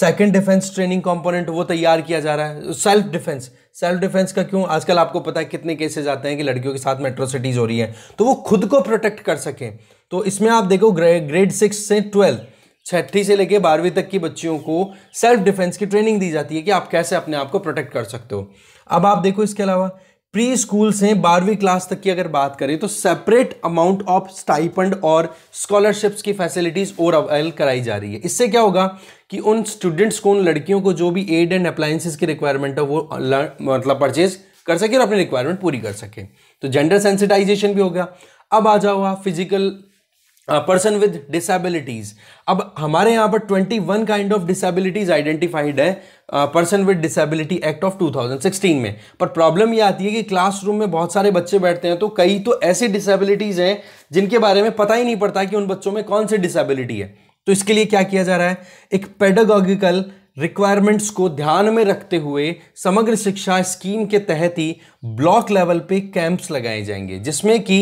सेकंड डिफेंस ट्रेनिंग कंपोनेंट वो तैयार किया जा रहा है सेल्फ डिफेंस सेल्फ डिफेंस का क्यों आजकल आपको पता है कितने केसेस आते हैं कि लड़कियों के साथ मेट्रोसिटीज़ हो रही है तो वो खुद को प्रोटेक्ट कर सकें तो इसमें आप देखो ग्रेड सिक्स से ट्वेल्थ छठी से लेके बारहवीं तक की बच्चियों को सेल्फ डिफेंस की ट्रेनिंग दी जाती है कि आप कैसे अपने आप को प्रोटेक्ट कर सकते हो अब आप देखो इसके अलावा प्री स्कूल से बारहवीं क्लास तक की अगर बात करें तो सेपरेट अमाउंट ऑफ स्टाइपेंड और स्कॉलरशिप्स की फैसिलिटीज और अवेल कराई जा रही है इससे क्या होगा कि उन स्टूडेंट्स को उन लड़कियों को जो भी एड एंड अप्लायंसेस की रिक्वायरमेंट है वो मतलब परचेज कर सके और अपनी रिक्वायरमेंट पूरी कर सके तो जेंडर सेंसिटाइजेशन भी हो गया अब आ जाओ आप फिजिकल पर्सन विद डिसेबिलिटीज अब हमारे यहाँ पर 21 काइंड ऑफ डिसेबिलिटीज आइडेंटिफाइड है person with disability act of 2016 में पर प्रॉब्लम ये आती है कि क्लासरूम में बहुत सारे बच्चे बैठते हैं तो कई तो ऐसी डिसेबिलिटीज हैं जिनके बारे में पता ही नहीं पड़ता कि उन बच्चों में कौन सी डिसेबिलिटी है तो इसके लिए क्या किया जा रहा है एक पेडागॉगिकल रिक्वायरमेंट्स को ध्यान में रखते हुए समग्र शिक्षा स्कीम के तहत ही ब्लॉक लेवल पे कैंप्स लगाए जाएंगे जिसमें कि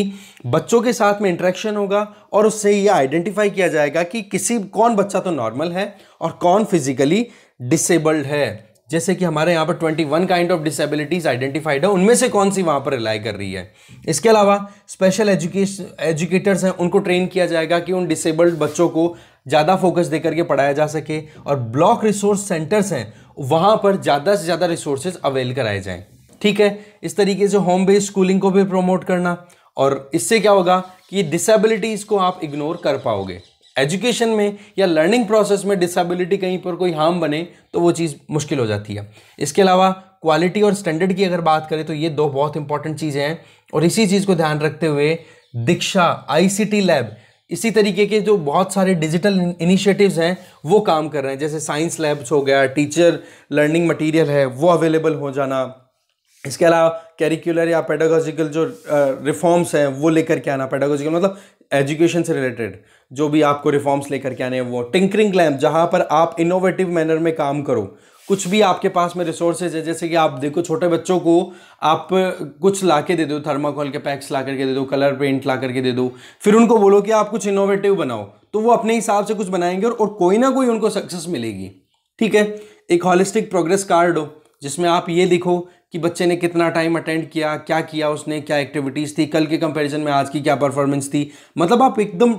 बच्चों के साथ में इंटरेक्शन होगा और उससे ये आइडेंटिफाई किया जाएगा कि किसी कौन बच्चा तो नॉर्मल है और कौन फिजिकली डिसेबल्ड है जैसे कि हमारे यहाँ पर twenty one kind of disabilities identified है उनमें से कौन सी वहाँ पर रिलाई कर रही है इसके अलावा स्पेशल एजुकेश एजुकेटर्स हैं उनको ट्रेन किया जाएगा कि उन डिसेबल्ड बच्चों को ज़्यादा फोकस देकर के पढ़ाया जा सके और ब्लॉक रिसोर्स सेंटर्स हैं वहाँ पर ज़्यादा से ज़्यादा रिसोर्सेज अवेल कराए जाएँ ठीक है इस तरीके से होम बेस्ड स्कूलिंग को भी प्रमोट करना और इससे क्या होगा कि डिसेबिलिटीज़ को आप इग्नोर कर पाओगे एजुकेशन में या लर्निंग प्रोसेस में डिसेबिलिटी कहीं पर कोई हार्म बने तो वो चीज़ मुश्किल हो जाती है इसके अलावा क्वालिटी और स्टैंडर्ड की अगर बात करें तो ये दो बहुत इंपॉर्टेंट चीज़ें हैं और इसी चीज़ को ध्यान रखते हुए दीक्षा आईसीटी लैब इसी तरीके के जो बहुत सारे डिजिटल इनिशिएटिव्स हैं वो काम कर रहे हैं जैसे साइंस लैब्स हो गया टीचर लर्निंग मटेरियल है वो अवेलेबल हो जाना इसके अलावा कैरिकुलर या पेडागोजिकल जो रिफॉर्म्स हैं वो लेकर के आना पेडागोजिकल मतलब एजुकेशन से रिलेटेड जो भी आपको रिफॉर्म्स लेकर के आने हैं वो टिंकरिंग लैम्प जहाँ पर आप इनोवेटिव मैनर में काम करो कुछ भी आपके पास में रिसोर्सेज है जैसे कि आप देखो छोटे बच्चों को आप कुछ ला के दे दो थर्माकोल के पैक्स ला करके दे दो कलर पेंट ला करके दे दो फिर उनको बोलो कि आप कुछ इनोवेटिव बनाओ तो वो अपने हिसाब से कुछ बनाएंगे और, और कोई ना कोई उनको सक्सेस मिलेगी ठीक है एक हॉलिस्टिक प्रोग्रेस कार्ड हो जिसमें आप ये लिखो कि बच्चे ने कितना टाइम अटेंड किया क्या किया उसने क्या एक्टिविटीज़ थी कल के कंपेरिजन में आज की क्या परफॉर्मेंस थी मतलब आप एकदम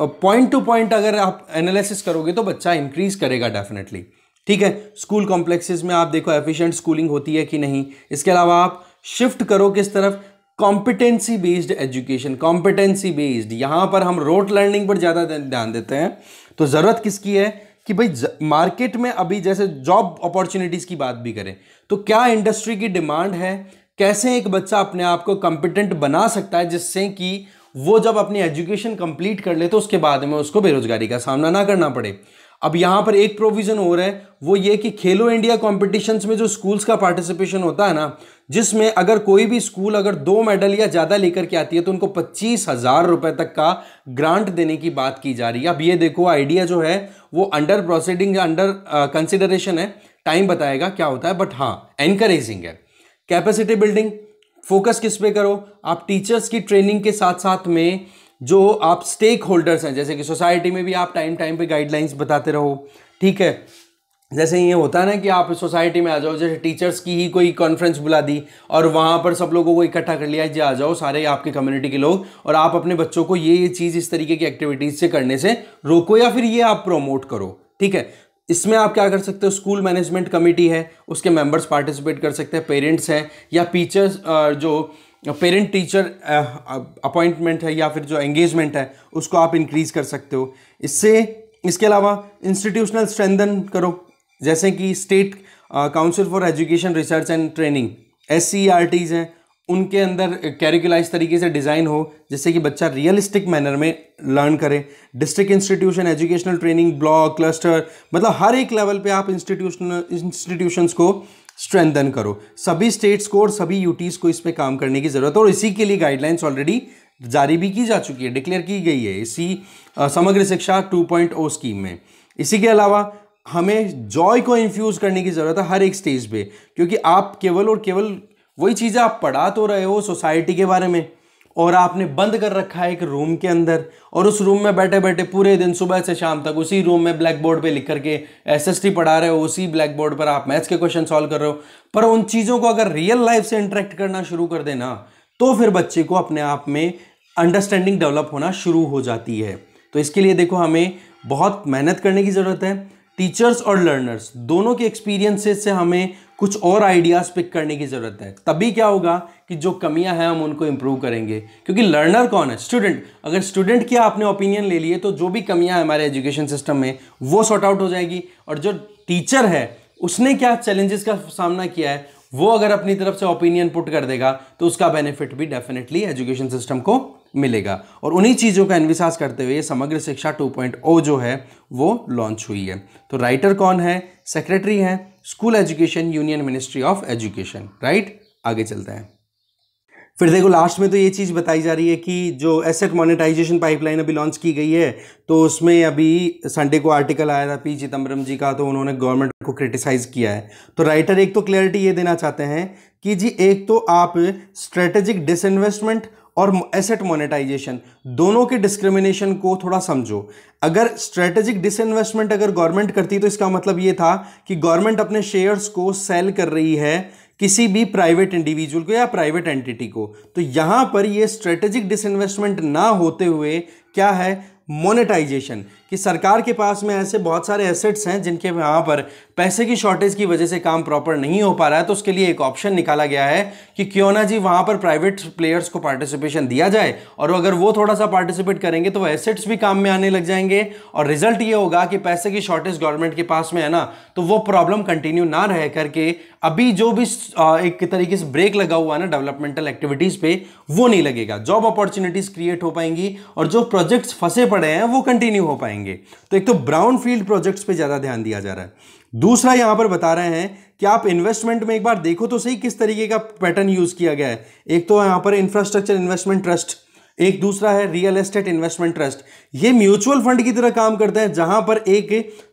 पॉइंट टू पॉइंट अगर आप एनालिसिस करोगे तो बच्चा इंक्रीज करेगा डेफिनेटली ठीक है स्कूल कॉम्प्लेक्सेस में आप देखो एफिशिएंट स्कूलिंग होती है कि नहीं इसके अलावा आप शिफ्ट करो किस तरफ competency based education competency based यहाँ पर हम रोट लर्निंग पर ज़्यादा ध्यान देते हैं तो ज़रूरत किसकी है कि भाई मार्केट में अभी जैसे जॉब अपॉर्चुनिटीज़ की बात भी करें तो क्या इंडस्ट्री की डिमांड है कैसे एक बच्चा अपने आप को कॉम्पिटेंट बना सकता है जिससे कि वो जब अपनी एजुकेशन कंप्लीट कर ले तो उसके बाद में उसको बेरोजगारी का सामना ना करना पड़े अब यहां पर एक प्रोविज़न हो रहा है वो ये कि खेलो इंडिया कॉम्पिटिशन्स में जो स्कूल्स का पार्टिसिपेशन होता है ना जिसमें अगर कोई भी स्कूल अगर दो मेडल या ज़्यादा लेकर के आती है तो उनको पच्चीस हज़ार रुपए तक का ग्रांट देने की बात की जा रही है अब ये देखो आइडिया जो है वो अंडर प्रोसीडिंग या अंडर कंसिडरेशन है टाइम बताएगा क्या होता है बट हाँ एनकरेजिंग है कैपेसिटी बिल्डिंग फोकस किस पे करो आप टीचर्स की ट्रेनिंग के साथ साथ में जो आप स्टेक होल्डर्स हैं जैसे कि सोसाइटी में भी आप टाइम टाइम पे गाइडलाइंस बताते रहो ठीक है जैसे ये होता है ना कि आप सोसाइटी में आ जाओ जैसे टीचर्स की ही कोई कॉन्फ्रेंस बुला दी और वहाँ पर सब लोगों को इकट्ठा कर लिया जी आ जाओ सारे आपके कम्युनिटी के लोग और आप अपने बच्चों को ये ये चीज़ इस तरीके की एक्टिविटीज़ से करने से रोको या फिर ये आप प्रोमोट करो ठीक है इसमें आप क्या कर सकते हो स्कूल मैनेजमेंट कमेटी है उसके मेंबर्स पार्टिसिपेट कर सकते हैं पेरेंट्स हैं या टीचर्स जो पेरेंट टीचर अपॉइंटमेंट है या फिर जो एंगेजमेंट है उसको आप इंक्रीज कर सकते हो इससे इसके अलावा इंस्टीट्यूशनल स्ट्रेंथन करो जैसे कि state council for education research and training एस हैं उनके अंदर कैरिकुलाइज तरीके से डिज़ाइन हो जिससे कि बच्चा रियलिस्टिक मैनर में लर्न करे district institution educational training block cluster मतलब हर एक लेवल पे आप इंस्टीट्यूशन इंस्टीट्यूशंस को स्ट्रेंथन करो सभी स्टेट्स को और सभी यूटीज़ को इस पर काम करने की ज़रूरत है और इसी के लिए गाइडलाइंस ऑलरेडी जारी भी की जा चुकी है डिक्लेयर की गई है इसी समग्र शिक्षा 2.0 स्कीम में इसी के अलावा हमें जॉय को इन्फ्यूज़ करने की ज़रूरत है हर एक स्टेज पे क्योंकि आप केवल और केवल वही चीज़ें आप पढ़ा तो रहे हो सोसाइटी के बारे में और आपने बंद कर रखा है एक रूम के अंदर और उस रूम में बैठे बैठे पूरे दिन सुबह से शाम तक उसी रूम में ब्लैक बोर्ड पर लिख करके एस पढ़ा रहे हो उसी ब्लैक बोर्ड पर आप मैथ्स के क्वेश्चन सॉल्व कर रहे हो पर उन चीज़ों को अगर रियल लाइफ से इंटरेक्ट करना शुरू कर देना तो फिर बच्चे को अपने आप में अंडरस्टैंडिंग डेवलप होना शुरू हो जाती है तो इसके लिए देखो हमें बहुत मेहनत करने की ज़रूरत है टीचर्स और लर्नर्स दोनों के एक्सपीरियंसेस से हमें कुछ और आइडियाज़ पिक करने की ज़रूरत है तभी क्या होगा कि जो कमियां हैं हम उनको इम्प्रूव करेंगे क्योंकि लर्नर कौन है स्टूडेंट अगर स्टूडेंट की आपने ओपिनियन ले लिए तो जो भी कमियां हैं हमारे एजुकेशन सिस्टम में वो सॉर्ट आउट हो जाएगी और जो टीचर है उसने क्या चैलेंजेस का सामना किया है वो अगर अपनी तरफ से ओपिनियन पुट कर देगा तो उसका बेनिफिट भी डेफिनेटली एजुकेशन सिस्टम को मिलेगा और उन्हीं चीज़ों का अनविश्वास करते हुए समग्र शिक्षा 2.0 जो है वो लॉन्च हुई है तो राइटर कौन है सेक्रेटरी है school education union ministry of education right आगे चलते हैं फिर देखो लास्ट में तो ये चीज़ बताई जा रही है कि जो एसेट मोनेटाइजेशन पाइपलाइन अभी लॉन्च की गई है तो उसमें अभी संडे को आर्टिकल आया था पी चिदम्बरम जी का तो उन्होंने गवर्नमेंट को क्रिटिसाइज़ किया है तो राइटर एक तो क्लैरिटी ये देना चाहते हैं कि जी एक तो आप स्ट्रेटेजिक डिसइन्वेस्टमेंट और एसेट मोनेटाइजेशन दोनों के डिस्क्रिमिनेशन को थोड़ा समझो अगर स्ट्रेटेजिक डिसइन्वेस्टमेंट अगर गवर्नमेंट करती तो इसका मतलब ये था कि गवर्नमेंट अपने शेयर्स को सेल कर रही है किसी भी प्राइवेट इंडिविजुअल को या प्राइवेट एंटिटी को तो यहां पर ये स्ट्रेटेजिक डिसइन्वेस्टमेंट ना होते हुए क्या है मोनेटाइजेशन कि सरकार के पास में ऐसे बहुत सारे एसेट्स हैं जिनके वहाँ पर पैसे की शॉर्टेज की वजह से काम प्रॉपर नहीं हो पा रहा है तो उसके लिए एक ऑप्शन निकाला गया है कि क्यों ना जी वहाँ पर प्राइवेट प्लेयर्स को पार्टिसिपेशन दिया जाए और अगर वो थोड़ा सा पार्टिसिपेट करेंगे तो वो एसेट्स भी काम में आने लग जाएंगे और रिजल्ट ये होगा कि पैसे की शॉर्टेज गवर्नमेंट के पास में है ना तो वो प्रॉब्लम कंटिन्यू ना रह करके अभी जो भी एक तरीके से ब्रेक लगा हुआ है ना डेवलपमेंटल एक्टिविटीज़ पे वो नहीं लगेगा जॉब अपॉर्चुनिटीज़ क्रिएट हो पाएंगी और जो प्रोजेक्ट्स फंसे पड़े हैं वो कंटिन्यू हो पाएंगे जाएंगे तो एक तो ब्राउन फील्ड प्रोजेक्ट्स पे ज़्यादा ध्यान दिया जा रहा है दूसरा यहाँ पर बता रहे हैं कि आप इन्वेस्टमेंट में एक बार देखो तो सही किस तरीके का पैटर्न यूज़ किया गया है एक तो यहाँ पर इंफ्रास्ट्रक्चर इन्वेस्टमेंट ट्रस्ट एक दूसरा है रियल एस्टेट इन्वेस्टमेंट ट्रस्ट ये म्यूचुअल फंड की तरह काम करते हैं जहां पर एक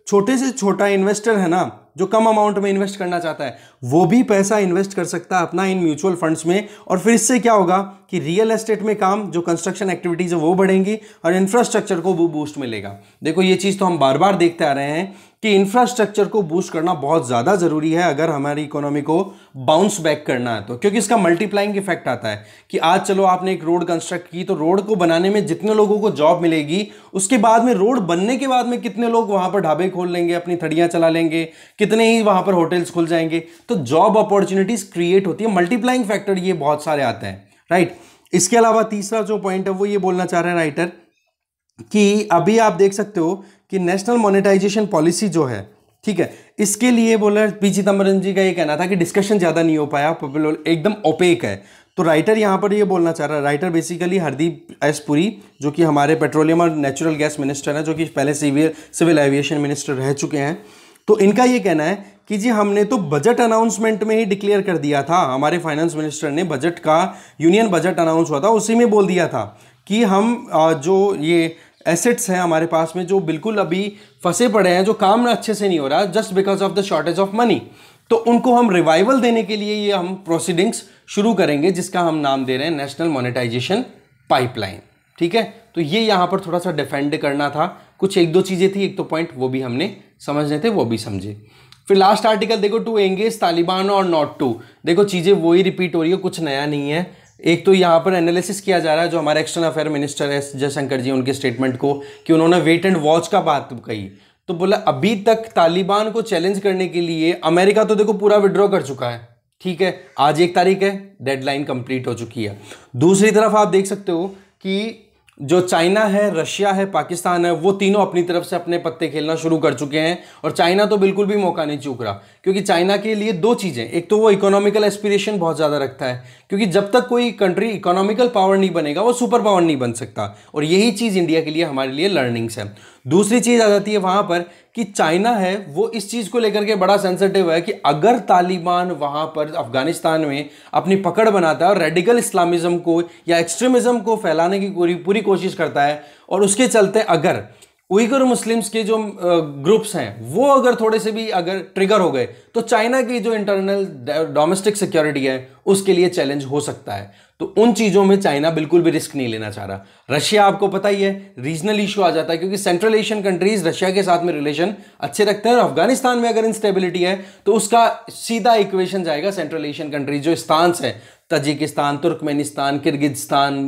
छोटे से छोटा इन्वेस्टर है ना जो कम अमाउंट में इन्वेस्ट करना चाहता है वो भी पैसा इन्वेस्ट कर सकता है अपना इन म्यूचुअल फंड्स में और फिर इससे क्या होगा कि रियल एस्टेट में काम जो कंस्ट्रक्शन एक्टिविटीज़ है वो बढ़ेंगी और इंफ्रास्ट्रक्चर को वो बूस्ट मिलेगा देखो ये चीज़ तो हम बार बार देखते आ रहे हैं कि इंफ्रास्ट्रक्चर को बूस्ट करना बहुत ज़्यादा ज़रूरी है अगर हमारी इकोनॉमी को बाउंस बैक करना है तो क्योंकि इसका मल्टीप्लाइंग इफेक्ट आता है कि आज चलो आपने एक रोड कंस्ट्रक्ट की तो रोड को बनाने में जितने लोगों को जॉब मिलेगी उसके बाद में रोड बनने के बाद में कितने लोग वहां पर ढाबे खोल लेंगे अपनी थड़ियाँ चला लेंगे कितने ही वहां पर होटल्स खुल जाएंगे तो जॉब अपॉर्चुनिटीज़ क्रिएट होती है मल्टीप्लाइंग फैक्टर ये बहुत सारे आते हैं राइट इसके अलावा तीसरा जो पॉइंट है वो ये बोलना चाह रहे हैं राइटर कि अभी आप देख सकते हो कि नेशनल मोनेटाइजेशन पॉलिसी जो है ठीक है इसके लिए बोला पी चिदम्बरम जी का ये कहना था कि डिस्कशन ज़्यादा नहीं हो पाया एकदम ओपेक है तो राइटर यहाँ पर ये बोलना चाह रहा है writer basically Hardeep S Puri जो कि हमारे पेट्रोलियम और नेचुरल गैस मिनिस्टर हैं जो कि पहले सिविल सिविल एविएशन मिनिस्टर रह चुके हैं तो इनका ये कहना है कि जी हमने तो बजट अनाउंसमेंट में ही डिक्लेयर कर दिया था हमारे फाइनेंस मिनिस्टर ने बजट का यूनियन बजट अनाउंस हुआ था उसी में बोल दिया था कि हम जो ये एसेट्स हैं हमारे पास में जो बिल्कुल अभी फंसे पड़े हैं जो काम अच्छे से नहीं हो रहा just because of the shortage of money तो उनको हम रिवाइवल देने के लिए ये हम प्रोसीडिंग्स शुरू करेंगे जिसका हम नाम दे रहे हैं नेशनल मोनेटाइजेशन पाइपलाइन ठीक है तो ये यहाँ पर थोड़ा सा डिफेंड करना था कुछ एक दो चीज़ें थी एक तो पॉइंट वो भी हमने समझने थे वो भी समझे फिर लास्ट आर्टिकल देखो टू एंगेज तालिबान और नॉट टू देखो चीज़ें वही रिपीट हो रही है कुछ नया नहीं है एक तो यहाँ पर एनालिसिस किया जा रहा है जो हमारे external affair minister S Jaishankar ji उनके स्टेटमेंट को कि उन्होंने वेट एंड वॉच का बात कही तो बोला अभी तक तालिबान को चैलेंज करने के लिए अमेरिका तो देखो पूरा विड्रॉ कर चुका है ठीक है आज एक तारीख है डेडलाइन कंप्लीट हो चुकी है दूसरी तरफ आप देख सकते हो कि जो चाइना है रशिया है पाकिस्तान है वो तीनों अपनी तरफ से अपने पत्ते खेलना शुरू कर चुके हैं और चाइना तो बिल्कुल भी मौका नहीं चूक रहा क्योंकि चाइना के लिए दो चीज़ें एक तो वो इकोनॉमिकल एस्पिरेशन बहुत ज़्यादा रखता है क्योंकि जब तक कोई कंट्री इकोनॉमिकल पावर नहीं बनेगा वो सुपर पावर नहीं बन सकता और यही चीज़ इंडिया के लिए हमारे लिए लर्निंग्स है दूसरी चीज़ आ जाती है वहाँ पर कि चाइना है वो इस चीज़ को लेकर के बड़ा सेंसिटिव है कि अगर तालिबान वहाँ पर अफ़गानिस्तान में अपनी पकड़ बनाता है और रेडिकल इस्लामिज़म को या एक्सट्रीमिज़म को फैलाने की पूरी पूरी कोशिश करता है और उसके चलते अगर उइगर मुस्लिम्स के जो ग्रुप्स हैं वो अगर थोड़े से भी अगर ट्रिगर हो गए तो चाइना की जो इंटरनल डोमेस्टिक सिक्योरिटी है उसके लिए चैलेंज हो सकता है तो उन चीज़ों में चाइना बिल्कुल भी रिस्क नहीं लेना चाह रहा रशिया आपको पता ही है रीजनल इशू आ जाता है क्योंकि सेंट्रल एशियन कंट्रीज रशिया के साथ में रिलेशन अच्छे रखते हैं और अफगानिस्तान में अगर इंस्टेबिलिटी है तो उसका सीधा इक्वेशन जाएगा सेंट्रल एशियन कंट्रीज जो स्थान है Tajikistan Turkmenistan Kyrgyzstan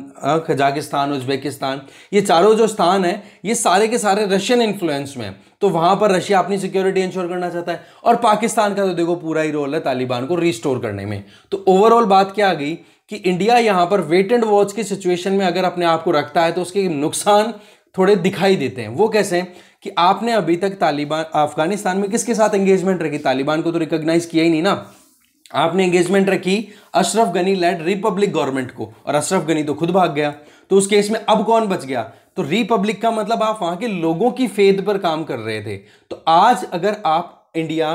Kazakhstan Uzbekistan ये चारों जो स्थान हैं ये सारे के सारे रशियन इन्फ्लुएंस में हैं तो वहाँ पर रशिया अपनी सिक्योरिटी इंश्योर करना चाहता है और पाकिस्तान का तो देखो पूरा ही रोल है तालिबान को रिस्टोर करने में तो ओवरऑल बात क्या आ गई कि इंडिया यहाँ पर वेट एंड वॉच की सिचुएशन में अगर अपने आप को रखता है तो उसके नुकसान थोड़े दिखाई देते हैं वो कैसे हैं कि आपने अभी तक तालिबान अफगानिस्तान में किसके साथ एंगेजमेंट रखी तालिबान को तो रिकोगनाइज किया ही नहीं ना आपने एंगेजमेंट रखी Ashraf Ghani led republic government को और अशरफ गनी तो खुद भाग गया तो उस केस में अब कौन बच गया तो रिपब्लिक का मतलब आप वहां के लोगों की फेद पर काम कर रहे थे तो आज अगर आप इंडिया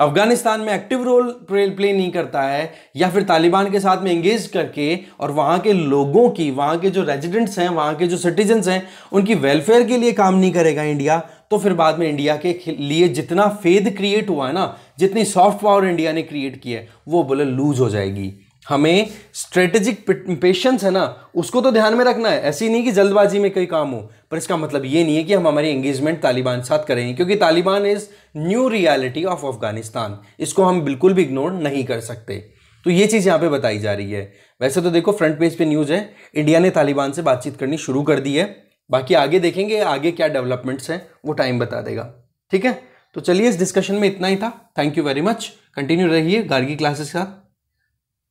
अफगानिस्तान में एक्टिव रोल प्ले नहीं करता है या फिर तालिबान के साथ में एंगेज करके और वहाँ के लोगों की वहाँ के जो रेजिडेंट्स हैं वहाँ के जो सिटीजन्स हैं उनकी वेलफेयर के लिए काम नहीं करेगा इंडिया तो फिर बाद में इंडिया के लिए जितना फेद क्रिएट हुआ है ना जितनी सॉफ्ट पावर इंडिया ने क्रिएट की है वो बोले लूज हो जाएगी हमें स्ट्रेटेजिक पेशेंस है ना उसको तो ध्यान में रखना है ऐसी नहीं कि जल्दबाजी में कोई काम हो पर इसका मतलब ये नहीं है कि हम हमारी एंगेजमेंट तालिबान के साथ करेंगे क्योंकि Taliban is new reality of Afghanistan इसको हम बिल्कुल भी इग्नोर नहीं कर सकते तो ये चीज़ यहाँ पे बताई जा रही है वैसे तो देखो फ्रंट पेज पे न्यूज़ है इंडिया ने तालिबान से बातचीत करनी शुरू कर दी है बाकी आगे देखेंगे आगे क्या डेवलपमेंट्स हैं वो टाइम बता देगा ठीक है तो चलिए इस डिस्कशन में इतना ही था thank you very much continue रहिए गार्गी क्लासेस के साथ